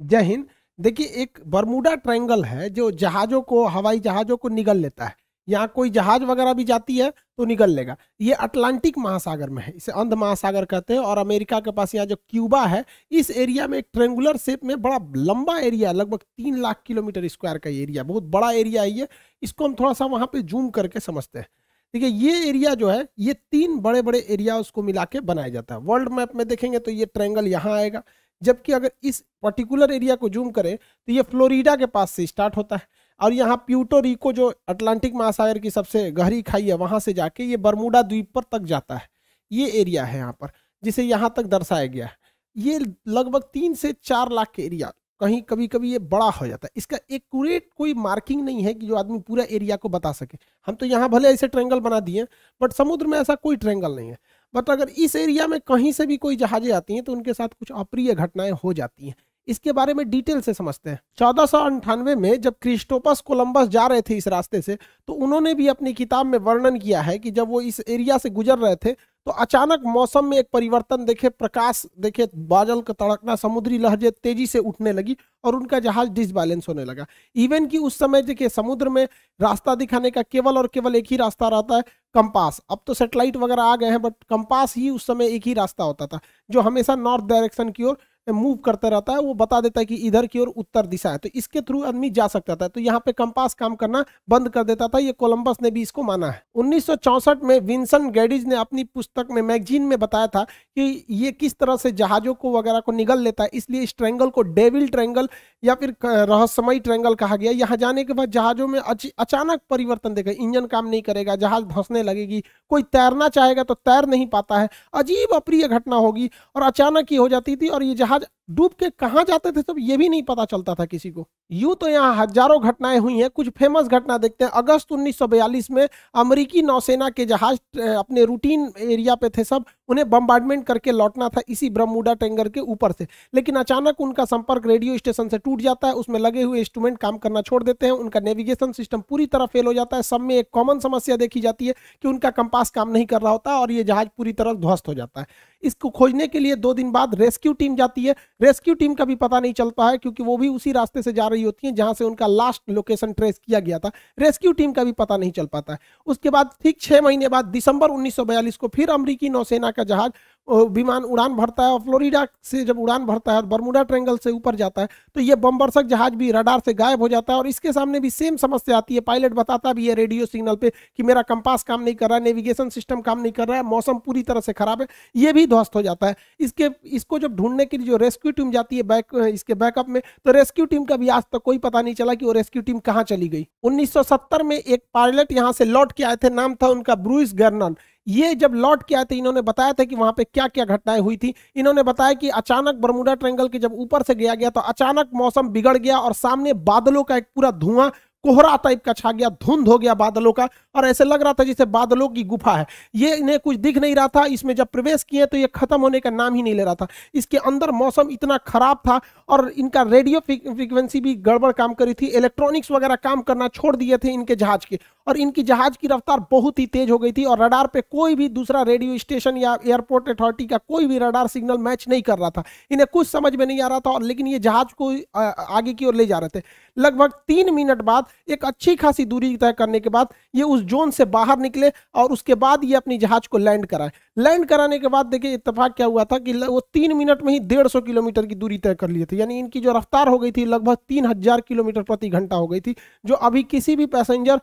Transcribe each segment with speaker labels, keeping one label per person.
Speaker 1: जय हिंद देखिए एक बरमूडा ट्रायंगल है जो जहाज़ों को हवाई जहाज़ों को निगल लेता है यहाँ कोई जहाज वगैरह भी जाती है तो निकल लेगा ये अटलांटिक महासागर में है इसे अंध महासागर कहते हैं और अमेरिका के पास यहाँ जो क्यूबा है इस एरिया में एक ट्रेंगुलर शेप में बड़ा लंबा एरिया लगभग तीन लाख किलोमीटर स्क्वायर का एरिया बहुत बड़ा एरिया है ये इसको हम थोड़ा सा वहाँ पर जूम करके समझते हैं देखिए ये एरिया जो है ये तीन बड़े बड़े एरिया उसको मिला के बनाया जाता है वर्ल्ड मैप में देखेंगे तो ये ट्रेंगल यहाँ आएगा जबकि अगर इस पर्टिकुलर एरिया को जूम करें तो ये फ्लोरिडा के पास से स्टार्ट होता है और यहाँ प्यूटो रिको जो अटलांटिक महासागर की सबसे गहरी खाई है वहाँ से जाके ये बरमूडा द्वीप पर तक जाता है ये एरिया है यहाँ पर जिसे यहाँ तक दर्शाया गया है ये लगभग तीन से चार लाख के एरिया कहीं कभी कभी ये बड़ा हो जाता है इसका एकूरेट कोई मार्किंग नहीं है कि जो आदमी पूरा एरिया को बता सके हम तो यहाँ भले ऐसे ट्रेंगल बना दिए बट समुद्र में ऐसा कोई ट्रेंगल नहीं है बट अगर इस एरिया में कहीं से भी कोई जहाज़ें आती हैं तो उनके साथ कुछ अप्रिय घटनाएं हो जाती हैं इसके बारे में डिटेल से समझते हैं चौदह में जब क्रिस्टोपस कोलंबस जा रहे थे इस रास्ते से तो उन्होंने भी अपनी किताब में वर्णन किया है कि जब वो इस एरिया से गुजर रहे थे तो अचानक मौसम में एक परिवर्तन देखे प्रकाश देखे बादल का तड़कना समुद्री लहजे तेजी से उठने लगी और उनका जहाज डिसबैलेंस होने लगा इवन कि उस समय देखिए समुद्र में रास्ता दिखाने का केवल और केवल एक ही रास्ता रहता है कंपास अब तो सेटेलाइट वगैरह आ गए हैं बट कंपास ही उस समय एक ही रास्ता होता था जो हमेशा नॉर्थ डायरेक्शन की ओर मूव करता रहता है वो बता देता है कि इधर की ओर उत्तर दिशा है तो इसके थ्रू आदमी जा सकता था तो यहाँ पे कंपास काम करना बंद कर देता था ये कोलंबस ने भी इसको माना है उन्नीस में विंसन गैडिज ने अपनी पुस्तक में मैगजीन में बताया था कि ये किस तरह से जहाजों को वगैरह को निगल लेता है इसलिए इस ट्रैंगल को डेविल ट्रैंगल या फिर रहस्यमय ट्रैंगल कहा गया यहाँ जाने के बाद जहाजों में अचानक परिवर्तन देखा इंजन काम नहीं करेगा जहाज धंसने लगेगी कोई तैरना चाहेगा तो तैर नहीं पाता है अजीब अप्रिय घटना होगी और अचानक ही हो जाती थी और ये जहाज God डूब के कहाँ जाते थे सब ये भी नहीं पता चलता था किसी को यूं तो यहाँ हजारों घटनाएं हुई हैं कुछ फेमस घटना देखते हैं अगस्त 1942 में अमेरिकी नौसेना के जहाज अपने रूटीन एरिया पे थे सब उन्हें बम्बार्डमेंट करके लौटना था इसी ब्रह्मूडा टेंगर के ऊपर से लेकिन अचानक उनका संपर्क रेडियो स्टेशन से टूट जाता है उसमें लगे हुए इंस्ट्रूमेंट काम करना छोड़ देते हैं उनका नेविगेशन सिस्टम पूरी तरह फेल हो जाता है सब में एक कॉमन समस्या देखी जाती है कि उनका कंपास काम नहीं कर रहा होता और ये जहाज पूरी तरह ध्वस्त हो जाता है इसको खोजने के लिए दो दिन बाद रेस्क्यू टीम जाती है रेस्क्यू टीम का भी पता नहीं चलता है क्योंकि वो भी उसी रास्ते से जा रही होती है जहां से उनका लास्ट लोकेशन ट्रेस किया गया था रेस्क्यू टीम का भी पता नहीं चल पाता है उसके बाद ठीक छह महीने बाद दिसंबर 1942 को फिर अमरीकी नौसेना का जहाज विमान उड़ान भरता है और फ्लोरिडा से जब उड़ान भरता है और बर्मुडा ट्रेंगल से ऊपर जाता है तो ये बम्बरसक जहाज भी रडार से गायब हो जाता है और इसके सामने भी सेम समस्या आती है पायलट बताता भी है रेडियो सिग्नल पे कि मेरा कंपास काम नहीं कर रहा है नेविगेशन सिस्टम काम नहीं कर रहा है मौसम पूरी तरह से खराब है ये भी ध्वस्त हो जाता है इसके इसको जब ढूंढने के लिए जो रेस्क्यू टीम जाती है बैक इसके बैकअप में तो रेस्क्यू टीम का भी आज तक कोई पता नहीं चला कि वो रेस्क्यू टीम कहाँ चली गई 1970 में एक पायलट यहाँ से लौट के आए थे नाम था उनका ब्रूस गर्नन ये जब लौट के आए थे इन्होंने बताया था कि वहां पे क्या क्या घटनाएं हुई थी इन्होंने बताया कि अचानक बरमुडा ट्रेंगल के जब ऊपर से गया गया तो अचानक मौसम बिगड़ गया और सामने बादलों का एक पूरा धुआं कोहरा टाइप का छा गया धुंध हो गया बादलों का और ऐसे लग रहा था जैसे बादलों की गुफा है ये इन्हें कुछ दिख नहीं रहा था इसमें जब प्रवेश किए तो ये खत्म होने का नाम ही नहीं ले रहा था इसके अंदर मौसम इतना खराब था और इनका रेडियो फ्रिक्वेंसी भी गड़बड़ काम करी थी इलेक्ट्रॉनिक्स वगैरह काम करना छोड़ दिए थे इनके जहाज के और इनकी जहाज की रफ्तार बहुत ही तेज हो गई थी और रडार पे कोई भी दूसरा रेडियो स्टेशन या एयरपोर्ट अथॉरिटी का कोई भी रडार सिग्नल मैच नहीं कर रहा था इन्हें कुछ समझ में नहीं आ रहा था और लेकिन ये जहाज को आगे की ओर ले जा रहे थे लगभग तीन मिनट बाद एक अच्छी खासी दूरी तय करने के बाद ये उस जोन से बाहर निकले और उसके बाद ये अपनी जहाज को लैंड कराए लैंड कराने के बाद देखिए इतफाक क्या हुआ था कि वो तीन मिनट में ही डेढ़ सौ किलोमीटर की दूरी तय कर लिए थे यानी इनकी जो रफ्तार हो गई थी लगभग तीन हजार किलोमीटर प्रति घंटा हो गई थी जो अभी किसी भी पैसेंजर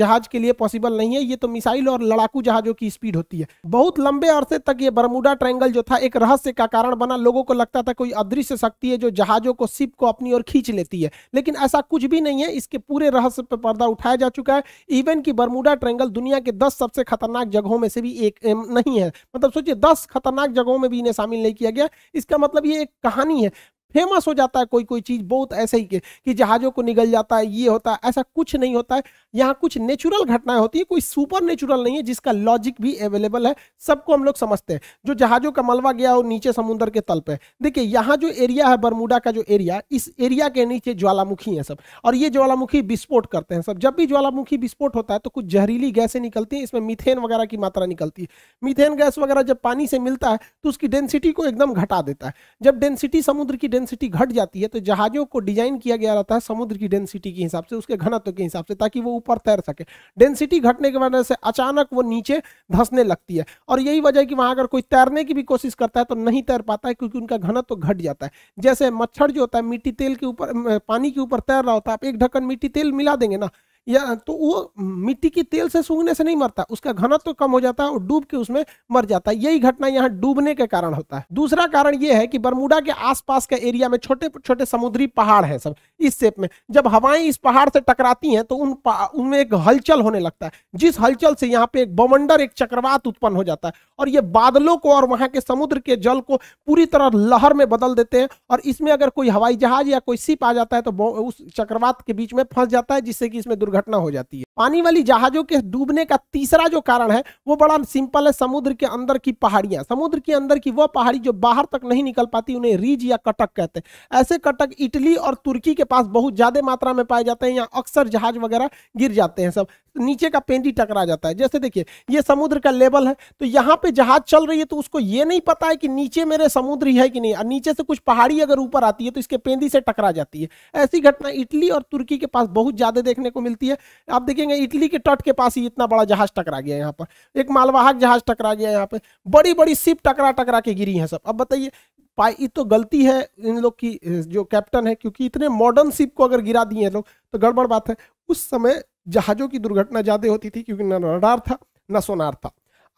Speaker 1: जहाज के लिए पॉसिबल नहीं है ये तो मिसाइल और लड़ाकू जहाजों की स्पीड होती है बहुत लंबे अरसे तक ये बरमुडा ट्रायंगल जो था एक रहस्य का कारण बना लोगों को लगता था कोई अदृश्य शक्ति है जो जहाजों को सिप को अपनी ओर खींच लेती है लेकिन ऐसा कुछ भी नहीं है इसके पूरे रहस्य पर पर्दा उठाया जा चुका है इवन कि बरमुडा ट्रेंगल दुनिया के दस सबसे खतरनाक जगहों में से भी एक नहीं है मतलब सोचिए दस खतरनाक जगहों में भी इन्हें शामिल नहीं किया गया इसका मतलब ये एक कहानी है फेमस हो जाता है कोई कोई चीज बहुत ऐसे ही के कि जहाजों को निगल जाता है ये होता है ऐसा कुछ नहीं होता है यहाँ कुछ नेचुरल घटनाएं होती है कोई सुपर नेचुरल नहीं है जिसका लॉजिक भी अवेलेबल है सबको हम लोग समझते हैं जो जहाजों का मलबा गया हो नीचे समुद्र के तल पे देखिए यहाँ जो एरिया है बरमूडा का जो एरिया इस एरिया के नीचे ज्वालामुखी है सब और ये ज्वालामुखी विस्फोट करते हैं सब जब भी ज्वालामुखी विस्फोट होता है तो कुछ जहरीली गैसें निकलती हैं इसमें मिथेन वगैरह की मात्रा निकलती है मिथेन गैस वगैरह जब पानी से मिलता है तो उसकी डेंसिटी को एकदम घटा देता है जब डेंसिटी समुद्र की डेंसिटी घट जाती है तो जहाज़ों को डिजाइन किया गया रहता है समुद्र की डेंसिटी के हिसाब से उसके घनत्व के हिसाब से ताकि वो ऊपर तैर सके डेंसिटी घटने की वजह से अचानक वो नीचे धंसने लगती है और यही वजह कि वहाँ अगर कोई तैरने की भी कोशिश करता है तो नहीं तैर पाता है क्योंकि उनका घनत्व घट जाता है जैसे मच्छर जो होता है मिट्टी तेल के ऊपर पानी के ऊपर तैर रहा होता है आप एक ढक्कन मिट्टी तेल मिला देंगे ना या तो वो मिट्टी की तेल से सूंघने से नहीं मरता उसका घनत्व तो कम हो जाता है और डूब के उसमें मर जाता है यही घटना यहाँ डूबने के कारण होता है दूसरा कारण यह है कि बरमूडा के आसपास के एरिया में छोटे छोटे समुद्री पहाड़ हैं सब इस शेप में जब हवाएं इस पहाड़ से टकराती हैं तो उन उनमें एक हलचल होने लगता है जिस हलचल से यहाँ पे एक बवंडर एक चक्रवात उत्पन्न हो जाता है और ये बादलों को और वहाँ के समुद्र के जल को पूरी तरह लहर में बदल देते हैं और इसमें अगर कोई हवाई जहाज या कोई सिप आ जाता है तो उस चक्रवात के बीच में फंस जाता है जिससे कि इसमें दुर्घटना दुर्घटना हो जाती है पानी वाली जहाजों के डूबने का तीसरा जो कारण है वो बड़ा सिंपल है समुद्र के अंदर की पहाड़ियां समुद्र के अंदर की वो पहाड़ी जो बाहर तक नहीं निकल पाती उन्हें रीज या कटक कहते हैं ऐसे कटक इटली और तुर्की के पास बहुत ज्यादा मात्रा में पाए जाते हैं यहाँ अक्सर जहाज वगैरह गिर जाते हैं सब नीचे का पेंडी टकरा जाता है जैसे देखिए ये समुद्र का लेवल है तो यहाँ पे जहाज चल रही है तो उसको ये नहीं पता है कि नीचे मेरे समुद्र ही है कि नहीं और नीचे से कुछ पहाड़ी अगर ऊपर आती है तो इसके पेंदी से टकरा जाती है ऐसी घटना इटली और तुर्की के पास बहुत ज्यादा देखने को मिलती है होती है आप देखेंगे इटली के तट के पास ही इतना बड़ा जहाज टकरा गया यहाँ पर एक मालवाहक जहाज टकरा गया यहाँ पर बड़ी बड़ी सिप टकरा टकरा के गिरी है सब अब बताइए पाई तो गलती है इन लोग की जो कैप्टन है क्योंकि इतने मॉडर्न सिप को अगर गिरा दिए लोग तो गड़बड़ बात है उस समय जहाज़ों की दुर्घटना ज़्यादा होती थी क्योंकि न रडार था न सोनार था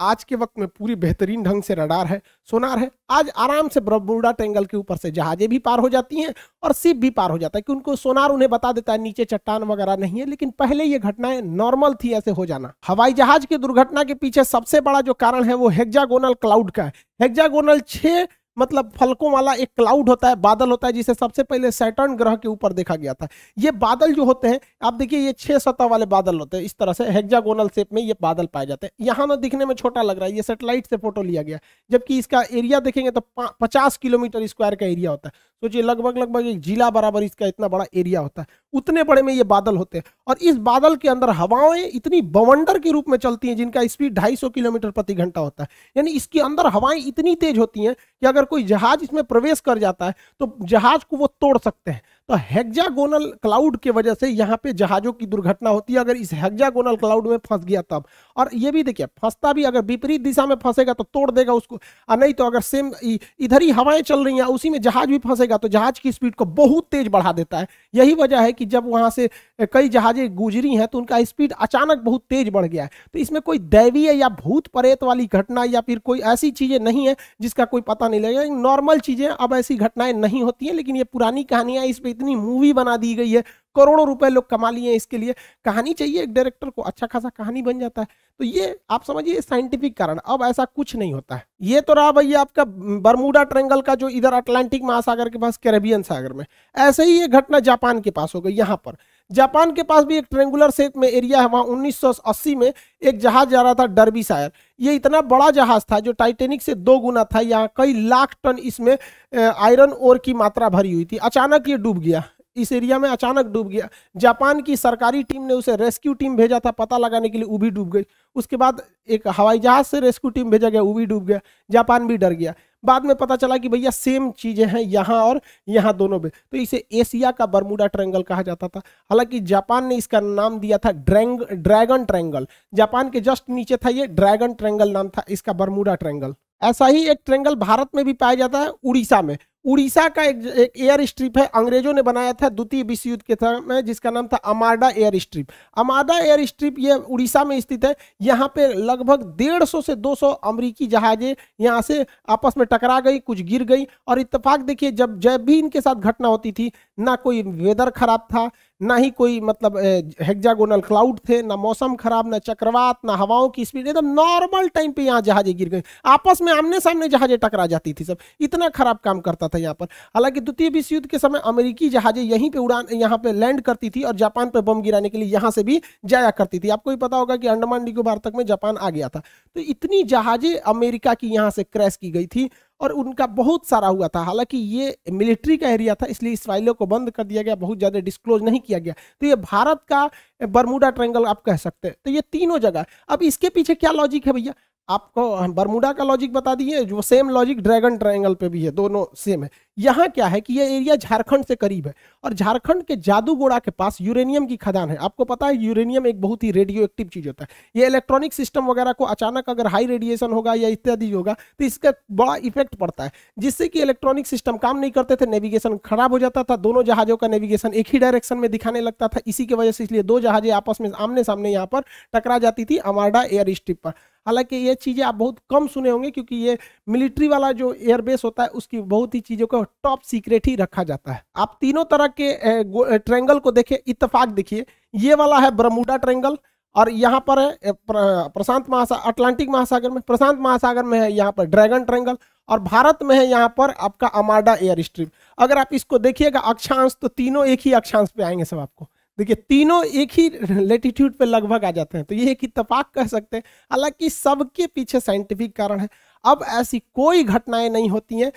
Speaker 1: आज के वक्त में पूरी बेहतरीन ढंग से रडार है सोनार है आज आराम से ब्रह्मबुडा ट्रेंगल के ऊपर से जहाजें भी पार हो जाती हैं और सिप भी पार हो जाता है कि उनको सोनार उन्हें बता देता है नीचे चट्टान वगैरह नहीं है लेकिन पहले ये घटनाएं नॉर्मल थी ऐसे हो जाना हवाई जहाज की दुर्घटना के पीछे सबसे बड़ा जो कारण है वो हेक्जागोनल क्लाउड का है हेक्जागोनल छह मतलब फलकों वाला एक क्लाउड होता है बादल होता है जिसे सबसे पहले सैटर्न ग्रह के ऊपर देखा गया था ये बादल जो होते हैं आप देखिए ये छह सतह वाले बादल होते हैं इस तरह से हेक्जागोनल शेप में ये बादल पाए जाते हैं यहाँ ना दिखने में छोटा लग रहा है ये सेटेलाइट से फोटो लिया गया जबकि इसका एरिया देखेंगे तो पचास किलोमीटर स्क्वायर का एरिया होता है सोचिए लगभग लगभग एक जिला बराबर इसका इतना बड़ा एरिया होता है उतने बड़े में ये बादल होते हैं और इस बादल के अंदर हवाएं इतनी बवंडर के रूप में चलती हैं जिनका स्पीड 250 किलोमीटर प्रति घंटा होता है यानी इसके अंदर हवाएं इतनी तेज होती हैं कि अगर कोई जहाज इसमें प्रवेश कर जाता है तो जहाज को वो तोड़ सकते हैं तो हेक्जागोनल क्लाउड के वजह से यहाँ पे जहाजों की दुर्घटना होती है अगर इस हेक्जागोनल क्लाउड में फंस गया तब और ये भी देखिए फंसता भी अगर विपरीत दिशा में फंसेगा तो तोड़ देगा उसको और नहीं तो अगर सेम इधर ही हवाएं चल रही हैं उसी में जहाज भी फंसेगा तो जहाज की स्पीड को बहुत तेज बढ़ा देता है यही वजह है कि जब वहाँ से कई जहाजें गुजरी हैं तो उनका स्पीड अचानक बहुत तेज बढ़ गया है तो इसमें कोई दैवीय या भूत प्रेत वाली घटना या फिर कोई ऐसी चीज़ें नहीं है जिसका कोई पता नहीं लगेगा नॉर्मल चीज़ें अब ऐसी घटनाएँ नहीं होती हैं लेकिन ये पुरानी कहानियाँ इस पर कितनी मूवी बना दी गई है करोड़ों रुपए लोग कमा लिए हैं इसके लिए कहानी चाहिए एक डायरेक्टर को अच्छा खासा कहानी बन जाता है तो ये आप समझिए साइंटिफिक कारण अब ऐसा कुछ नहीं होता है ये तो रहा भैया आपका बरमूडा ट्रेंगल का जो इधर अटलांटिक महासागर के पास कैरेबियन सागर में ऐसे ही ये घटना जापान के पास हो गई यहाँ पर जापान के पास भी एक ट्रेंगुलर शेप में एरिया है वहाँ 1980 में एक जहाज जा रहा था डरबी शायर ये इतना बड़ा जहाज था जो टाइटेनिक से दो गुना था यहाँ कई लाख टन इसमें आयरन ओर की मात्रा भरी हुई थी अचानक ये डूब गया इस एरिया में अचानक डूब गया जापान की सरकारी टीम ने उसे रेस्क्यू टीम भेजा था पता लगाने के लिए वो भी डूब गई उसके बाद एक हवाई जहाज से रेस्क्यू टीम भेजा गया वो भी डूब गया जापान भी डर गया बाद में पता चला कि भैया सेम चीज़ें हैं यहाँ और यहाँ दोनों में तो इसे एशिया का बरमूडा ट्रैंगल कहा जाता था हालांकि जापान ने इसका नाम दिया था ड्रैंग ड्रैगन ट्रैंगल जापान के जस्ट नीचे था ये ड्रैगन ट्रैंगल नाम था इसका बरमूडा ट्रैंगल ऐसा ही एक ट्रैंगल भारत में भी पाया जाता है उड़ीसा में उड़ीसा का एक, एक एयर स्ट्रिप है अंग्रेजों ने बनाया था द्वितीय विश्व युद्ध के समय जिसका नाम था Amarda airstrip Amarda airstrip ये उड़ीसा में स्थित है यहाँ पे लगभग 150 से 200 अमेरिकी जहाजें यहाँ से आपस में टकरा गई कुछ गिर गई और इत्तेफाक देखिए जब जब भी इनके साथ घटना होती थी ना कोई वेदर खराब था ना ही कोई मतलब हेक्जागोनल क्लाउड थे ना मौसम खराब ना चक्रवात ना हवाओं की स्पीड एकदम नॉर्मल टाइम पे यहाँ जहाजें गिर गए आपस में आमने सामने जहाजें टकरा जाती थी सब इतना खराब काम करता था यहाँ पर हालांकि द्वितीय विश्व युद्ध के समय अमेरिकी जहाजें यहीं पे उड़ान यहाँ पे लैंड करती थी और जापान पर बम गिराने के लिए यहाँ से भी जाया करती थी आपको भी पता होगा कि अंडमान निकोबार तक में जापान आ गया था तो इतनी जहाजें अमेरिका की यहाँ से क्रैश की गई थी और उनका बहुत सारा हुआ था हालांकि ये मिलिट्री का एरिया था इसलिए इसराइलों को बंद कर दिया गया बहुत ज़्यादा डिस्क्लोज नहीं किया गया तो ये भारत का बरमूडा ट्रेंगल आप कह सकते हैं तो ये तीनों जगह अब इसके पीछे क्या लॉजिक है भैया आपको हम बरमुडा का लॉजिक बता दिए जो सेम लॉजिक ड्रैगन ट्रायंगल पे भी है दोनों सेम है यहाँ क्या है कि ये एरिया झारखंड से करीब है और झारखंड के जादूगोड़ा के पास यूरेनियम की खदान है आपको पता है यूरेनियम एक बहुत ही रेडियो एक्टिव चीज होता है ये इलेक्ट्रॉनिक सिस्टम वगैरह को अचानक अगर हाई रेडिएशन होगा या इत्यादि होगा तो इसका बड़ा इफेक्ट पड़ता है जिससे कि इलेक्ट्रॉनिक सिस्टम काम नहीं करते थे नेविगेशन खराब हो जाता था दोनों जहाजों का नेविगेशन एक ही डायरेक्शन में दिखाने लगता था इसी की वजह से इसलिए दो जहाजें आपस में आमने सामने यहाँ पर टकरा जाती थी अमारडा एयर स्ट्रिप पर हालांकि ये चीज़ें आप बहुत कम सुने होंगे क्योंकि ये मिलिट्री वाला जो एयरबेस होता है उसकी बहुत ही चीज़ों को टॉप सीक्रेट ही रखा जाता है आप तीनों तरह के ट्रेंगल को देखिए इतफाक देखिए ये वाला है ब्रमुडा ट्रेंगल और यहाँ पर है प्रशांत महासागर अटलांटिक महासागर में प्रशांत महासागर में है यहाँ पर ड्रैगन ट्रेंगल और भारत में है यहाँ पर आपका अमाडा एयर स्ट्रीम अगर आप इसको देखिएगा अक्षांश तो तीनों एक ही अक्षांश पे आएंगे सब आपको देखिए तीनों एक ही लेटीट्यूड पे लगभग आ जाते हैं तो ये एक इतफाक कह सकते हैं हालांकि सबके पीछे साइंटिफिक कारण है अब ऐसी कोई घटनाएं नहीं होती हैं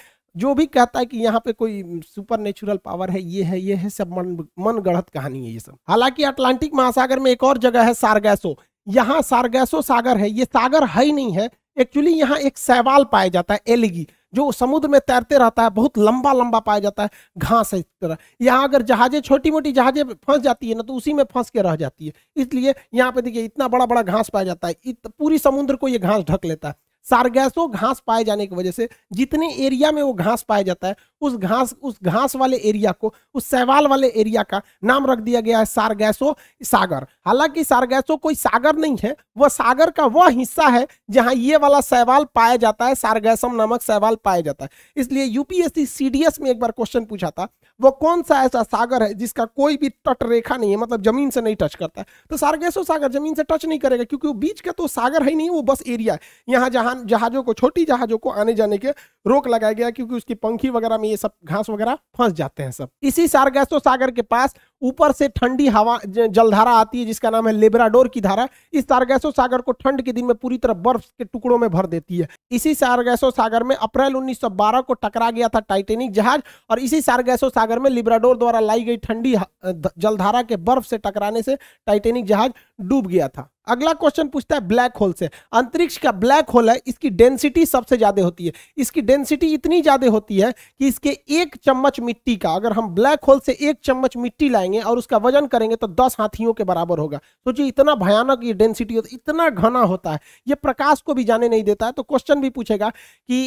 Speaker 1: जो भी कहता है कि यहाँ पे कोई सुपर नेचुरल पावर है ये है ये है सब मन मन गढ़त कहानी है ये सब हालांकि अटलांटिक महासागर में एक और जगह है सारगैसो यहाँ सारगैसो सागर है ये सागर है ही नहीं है एक्चुअली यहाँ एक सहवाल पाया जाता है एलिगी जो समुद्र में तैरते रहता है बहुत लंबा लंबा पाया जाता है घास है इस तरह यहाँ अगर जहाजे छोटी मोटी जहाजे फंस जाती है ना तो उसी में फंस के रह जाती है इसलिए यहाँ पे देखिए इतना बड़ा बड़ा घास पाया जाता है पूरी समुद्र को ये घास ढक लेता है सारगैसो तो घास पाए जाने की वजह से जितने एरिया में वो घास पाया जाता है उस घास उस घास वाले एरिया को उस सहवाल वाले एरिया का नाम रख दिया गया है सारगैसो सागर हालांकि सारगैसो कोई सागर नहीं है वह सागर का वह हिस्सा है जहां ये वाला सहवाल पाया जाता है सारगैसम नामक सहवाल पाया जाता है इसलिए यूपीएससी सीडीएस में एक बार क्वेश्चन पूछा था वो कौन सा ऐसा सागर है जिसका कोई भी तट रेखा नहीं है मतलब जमीन से नहीं टच करता है तो सार्गेसो सागर जमीन से टच नहीं करेगा क्योंकि वो बीच का तो सागर है ही नहीं वो बस एरिया है यहाँ जहां जहाज़ों को छोटी जहाज़ों को आने जाने के रोक लगाया गया क्योंकि उसकी पंखी वगैरह में ये सब घास वगैरह फंस जाते हैं सब इसी सारगैसो तो सागर के पास ऊपर से ठंडी हवा जलधारा आती है जिसका नाम है लेबराडोर की धारा इस सारगैसो सागर को ठंड के दिन में पूरी तरह बर्फ के टुकड़ों में भर देती है इसी सारगैसो सागर में अप्रैल 1912 को टकरा गया था टाइटेनिक जहाज और इसी सारगैसो सागर में लिब्राडोर द्वारा लाई गई ठंडी जलधारा के बर्फ से टकराने से टाइटेनिक जहाज डूब गया था अगला क्वेश्चन पूछता है ब्लैक होल से अंतरिक्ष का ब्लैक होल है इसकी डेंसिटी सबसे ज्यादा होती है इसकी डेंसिटी इतनी ज्यादा होती है कि इसके एक चम्मच मिट्टी का अगर हम ब्लैक होल से एक चम्मच मिट्टी लाएंगे और उसका वजन करेंगे तो दस हाथियों के बराबर होगा सोचिए तो इतना भयानक ये डेंसिटी होता इतना घना होता है ये प्रकाश को भी जाने नहीं देता है तो क्वेश्चन भी पूछेगा कि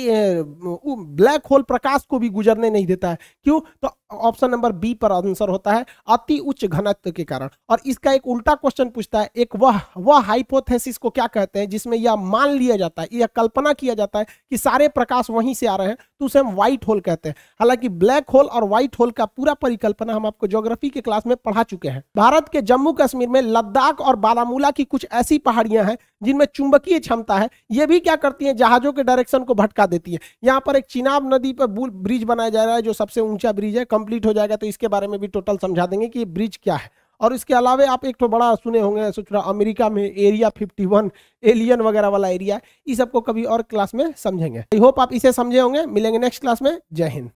Speaker 1: ब्लैक होल प्रकाश को भी गुजरने नहीं देता है क्यों तो ऑप्शन नंबर बी पर आंसर होता है अति उच्च घनत्व के कारण और इसका एक उल्टा क्वेश्चन पूछता है एक वह वह हाइपोथेसिस को क्या कहते हैं जिसमें यह मान लिया जाता है यह कल्पना किया जाता है कि सारे प्रकाश वहीं से आ रहे हैं तो उसे हम व्हाइट होल कहते हैं हालांकि ब्लैक होल और व्हाइट होल का पूरा परिकल्पना हम आपको ज्योग्राफी के क्लास में पढ़ा चुके हैं भारत के जम्मू कश्मीर में लद्दाख और बारामूला की कुछ ऐसी पहाड़ियां हैं जिनमें चुंबकीय क्षमता है ये भी क्या करती है जहाजों के डायरेक्शन को भटका देती है यहाँ पर एक चिनाब नदी पर ब्रिज बनाया जा रहा है जो सबसे ऊंचा ब्रिज है कंप्लीट हो जाएगा तो इसके बारे में भी टोटल समझा देंगे कि ये ब्रिज क्या है और इसके अलावा आप एक तो बड़ा सुने होंगे सोच रहा अमेरिका में एरिया 51 एलियन वगैरह वाला एरिया इस सबको कभी और क्लास में समझेंगे आई होप आप इसे समझे होंगे मिलेंगे नेक्स्ट क्लास में जय हिंद